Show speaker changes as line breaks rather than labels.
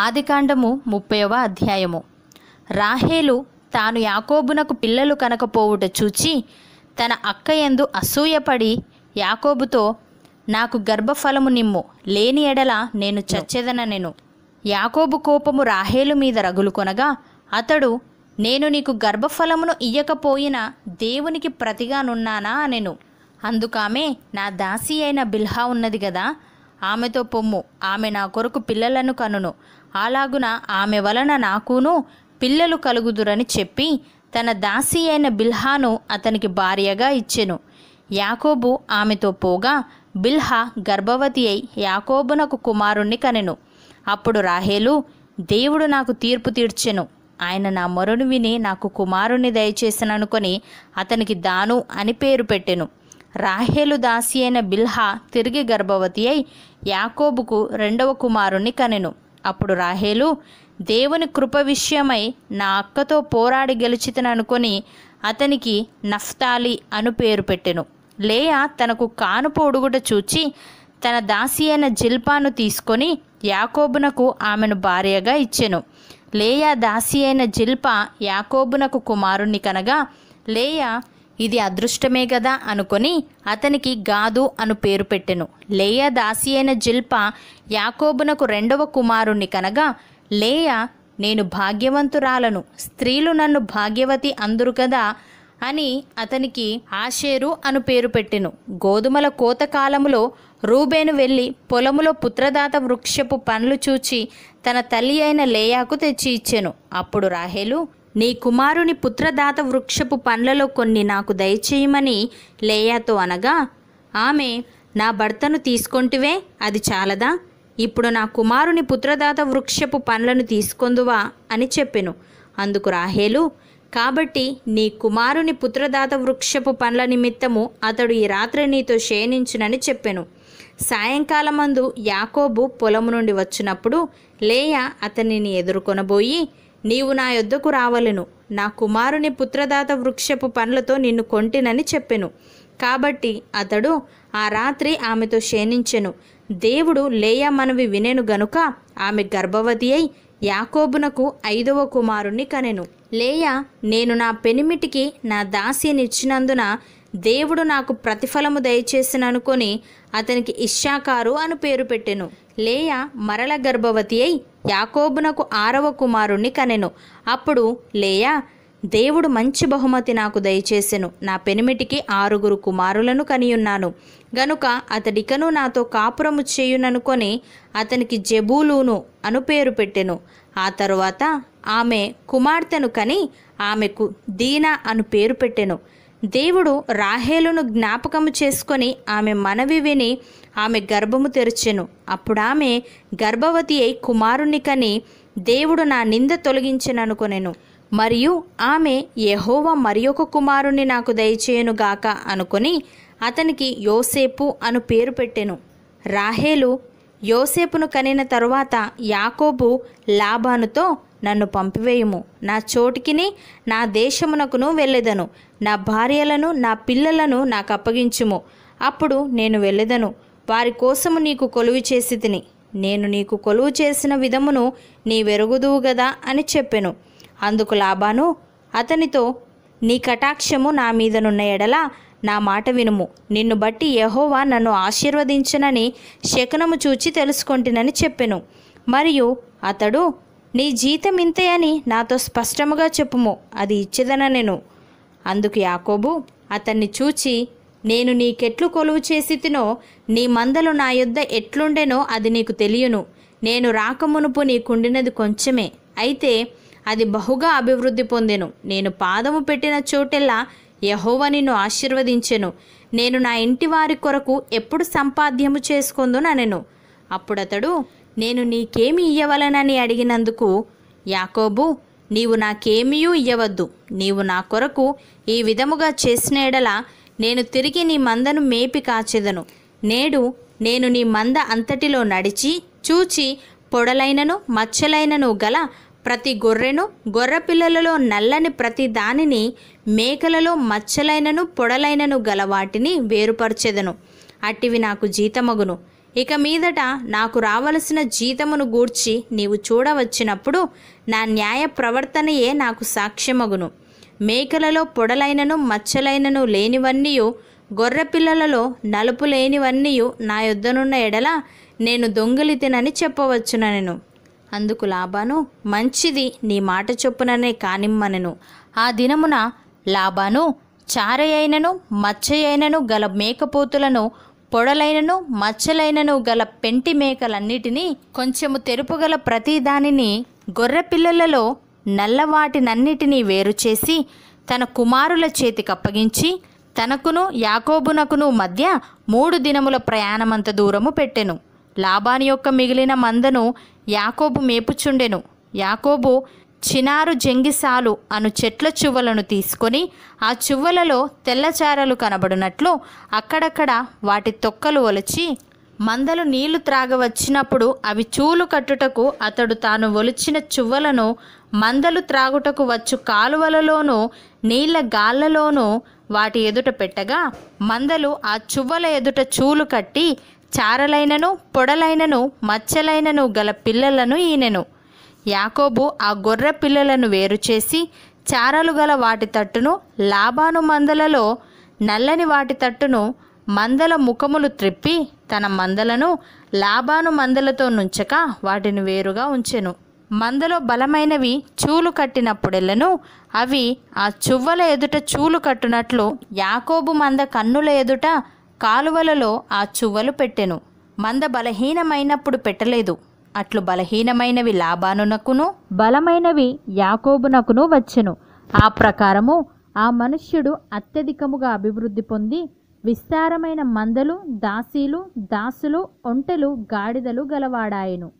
ఆదికాండము ముప్పైవ అధ్యాయము రాహేలు తాను యాకోబునకు పిల్లలు కనకపోవుట చూచి తన అక్క ఎందు అసూయపడి యాకోబుతో నాకు గర్భఫలము నిమ్ము లేని ఎడల నేను నేను యాకోబు కోపము రాహేలు మీద రగులుకొనగా అతడు నేను నీకు గర్భఫలమును ఇయ్యకపోయినా దేవునికి ప్రతిగానున్నానా అనెను అందుకామె నా దాసి అయిన బిల్హా ఉన్నది కదా ఆమెతో పొమ్ము ఆమె నా కొరకు పిల్లలను కనును అలాగున ఆమె వలన నాకును పిల్లలు కలుగుదురని చెప్పి తన దాసి అయిన బిల్హాను అతనికి భార్యగా ఇచ్చెను యాకోబు ఆమెతో పోగా బిల్హా గర్భవతి అయి యాకోబునకు కుమారుణ్ణి కనెను అప్పుడు రాహేలు దేవుడు నాకు తీర్పు తీర్చెను ఆయన నా మొరను విని నాకు కుమారుణ్ణి దయచేసిననుకొని అతనికి దాను అని పేరు పెట్టెను రాహేలు దాసి అయిన బిల్హా తిరిగి గర్భవతి అయి యాకోబుకు రెండవ కుమారుణ్ణి కనెను అప్పుడు రాహేలు దేవుని కృప విషయమై నా అక్కతో పోరాడి అనుకొని అతనికి నఫ్తాలి అను పేరు పెట్టెను లేయా తనకు కానుపు ఉడుగుట చూచి తన దాసి అయిన జిల్పాను తీసుకొని యాకోబునకు ఆమెను భార్యగా ఇచ్చెను లేయా దాసి అయిన జిల్ప యాకోబునకు కుమారుణ్ణి కనగా లేయా ఇది అదృష్టమే కదా అనుకొని అతనికి గాదు అను పేరు పెట్టెను లేయ దాసి అయిన జిల్ప యాకోబునకు రెండవ కుమారుణ్ణి కనగా లేయ నేను భాగ్యవంతురాలను స్త్రీలు నన్ను భాగ్యవతి అందురు కదా అని అతనికి ఆషేరు అను పేరు పెట్టెను గోధుమల కోత కాలములో రూబేను వెళ్ళి పొలములో పుత్రదాత వృక్షపు పనులు చూచి తన తల్లి అయిన లేయాకు తెచ్చి ఇచ్చెను అప్పుడు రాహేలు నీ కుమారుని పుత్రదాత వృక్షపు పండ్లలో కొన్ని నాకు దయచేయమని లేయాతో అనగా ఆమె నా భర్తను తీసుకొంటివే అది చాలదా ఇప్పుడు నా కుమారుని పుత్రదాత వృక్షపు పండ్లను తీసుకొందువా అని చెప్పెను అందుకు రాహేలు కాబట్టి నీ కుమారుని పుత్రదాత వృక్షపు పండ్ల నిమిత్తము అతడు ఈ రాత్రి నీతో శయనించునని చెప్పెను సాయంకాలమందు యాకోబు పొలము నుండి వచ్చినప్పుడు లేయా అతనిని ఎదుర్కొనబోయి నీవు నా యొద్దకు రావలను నా కుమారుని పుత్రదాత వృక్షపు పండ్లతో నిన్ను కొంటినని చెప్పెను కాబట్టి అతడు ఆ రాత్రి ఆమెతో క్షేణించెను దేవుడు లేయా మనవి వినెను గనుక ఆమె గర్భవతి అయి యాకోబునకు ఐదవ కుమారుణ్ణి కనెను లేయా నేను నా పెనిమిటికి నా దాసినిచ్చినందున దేవుడు నాకు ప్రతిఫలము దయచేసిననుకొని అతనికి ఇషాకారు అని పేరు పెట్టెను లేయా మరల గర్భవతి అయి యాకోబునకు ఆరవ కుమారుణ్ణి కనెను అప్పుడు లేయా దేవుడు మంచి బహుమతి నాకు దయచేసెను నా పెనిమిటికి ఆరుగురు కుమారులను కనియున్నాను గనుక అతడికను నాతో కాపురము చేయుననుకొని అతనికి జబూలూను అను పేరు పెట్టెను ఆ తరువాత ఆమె కుమార్తెను కని ఆమెకు దీనా అను పేరు పెట్టెను దేవుడు రాహేలును జ్ఞాపకము చేసుకొని ఆమె మనవి విని ఆమె గర్భము తెరిచెను అప్పుడామె గర్భవతి అయి కుమారుని కని దేవుడు నా నింద తొలగించననుకొనెను మరియు ఆమె యహోవ మరి ఒక కుమారుణ్ణి నాకు దయచేయనుగాక అనుకుని అతనికి యోసేపు అను పేరు పెట్టెను రాహేలు యోసేపును కనిన తరువాత యాకోబు లాభానుతో నన్ను పంపివేయుము నా చోటికిని నా దేశమునకును వెళ్ళెదను నా భార్యలను నా పిల్లలను నాకు అప్పగించుము అప్పుడు నేను వెళ్ళెదను వారి కోసము నీకు కొలువు చేసి తిని నేను నీకు కొలువు చేసిన విధమును నీ వెరుగుదువు గదా అని చెప్పెను అందుకు లాభాను అతనితో నీ కటాక్షము నా మీదనున్న ఎడల నా మాట వినుము నిన్ను బట్టి యహోవా నన్ను ఆశీర్వదించనని శకనము చూచి తెలుసుకొంటినని చెప్పెను మరియు అతడు నీ జీతం ఇంతే అని నాతో స్పష్టముగా చెప్పుము అది నేను అందుకు యాకోబు అతన్ని చూచి నేను నీకెట్లు కొలువు చేసి తినో నీ మందలు నా యొద్ద ఎట్లుండెనో అది నీకు తెలియను నేను రాకమునుపు నీకుండినది కొంచెమే అయితే అది బహుగా అభివృద్ధి పొందెను నేను పాదము పెట్టిన చోటెల్లా యహోవ నిన్ను ఆశీర్వదించెను నేను నా ఇంటి వారి కొరకు ఎప్పుడు సంపాద్యము చేసుకుందునెను అప్పుడతడు నేను నీకేమి ఇయ్యవలనని అడిగినందుకు యాకోబు నీవు నాకేమీయూ ఇయ్యవద్దు నీవు నా కొరకు ఈ విధముగా చేసిన ఎడల నేను తిరిగి నీ మందను మేపి కాచెదను నేడు నేను నీ మంద అంతటిలో నడిచి చూచి పొడలైనను మచ్చలైనను గల ప్రతి గొర్రెను గొర్రెపిల్లలలో నల్లని ప్రతి దానిని మేకలలో మచ్చలైనను పొడలైనను గల వాటిని వేరుపరచెదను అట్టివి నాకు జీతమగును ఇక మీదట నాకు రావలసిన జీతమును గూర్చి నీవు చూడవచ్చినప్పుడు నా న్యాయ ప్రవర్తనయే నాకు సాక్ష్యమగును మేకలలో పొడలైనను మచ్చలైనను లేనివన్నీయు గొర్రెపిల్లలలో నలుపు లేనివన్నీయు నా యొద్దనున్న ఎడల నేను దొంగిలితినని చెప్పవచ్చున నేను అందుకు లాభాను మంచిది నీ మాట చొప్పుననే కానిమ్మనెను ఆ దినమున లాబాను చారయైనను మచ్చయైనను గల మేకపోతులను పొడలైనను మచ్చలైనను గల పెంటి మేకలన్నిటినీ కొంచెము తెరుపుగల ప్రతిదానిని గొర్రెపిల్లలలో నల్లవాటినన్నిటినీ వేరుచేసి తన కుమారుల కప్పగించి తనకును యాకోబునకును మధ్య మూడు దినముల ప్రయాణమంత దూరము పెట్టెను లాబాని యొక్క మిగిలిన మందను యాకోబు మేపుచుండెను యాకోబు చినారు జంగిసాలు అను చెట్ల చువ్వలను తీసుకొని ఆ చువ్వలలో తెల్లచారలు కనబడినట్లు అక్కడక్కడ వాటి తొక్కలు ఒలిచి మందలు నీళ్లు త్రాగవచ్చినప్పుడు అవి చూలు కట్టుటకు అతడు తాను ఒలిచిన చువ్వలను మందలు త్రాగుటకు వచ్చు కాలువలలోనూ నీళ్ల గాళ్లలోనూ వాటి ఎదుట పెట్టగా మందలు ఆ చువ్వల ఎదుట చూలు కట్టి చారలైనను పొడలైనను మచ్చలైనను గల పిల్లలను ఈనెను యాకోబు ఆ గొర్రె పిల్లలను వేరుచేసి చారలు గల వాటి తట్టును లాభాను మందలలో నల్లని వాటి తట్టును మందల ముఖములు త్రిప్పి తన మందలను లాభాను మందలతో నుంచక వాటిని వేరుగా ఉంచెను మందలో బలమైనవి చూలు కట్టినప్పుడెల్లను అవి ఆ చువ్వల ఎదుట చూలు కట్టునట్లు యాకోబు మంద కన్నుల ఎదుట కాలువలలో ఆ చువ్వలు పెట్టెను మంద బలహీనమైనప్పుడు పెట్టలేదు అట్లు బలహీనమైనవి లాభానునకును బలమైనవి యాకోబునకును వచ్చెను ఆ ప్రకారము ఆ మనుష్యుడు అత్యధికముగా అభివృద్ధి పొంది విస్తారమైన మందలు దాసీలు దాసులు ఒంటెలు గాడిదలు గలవాడాయను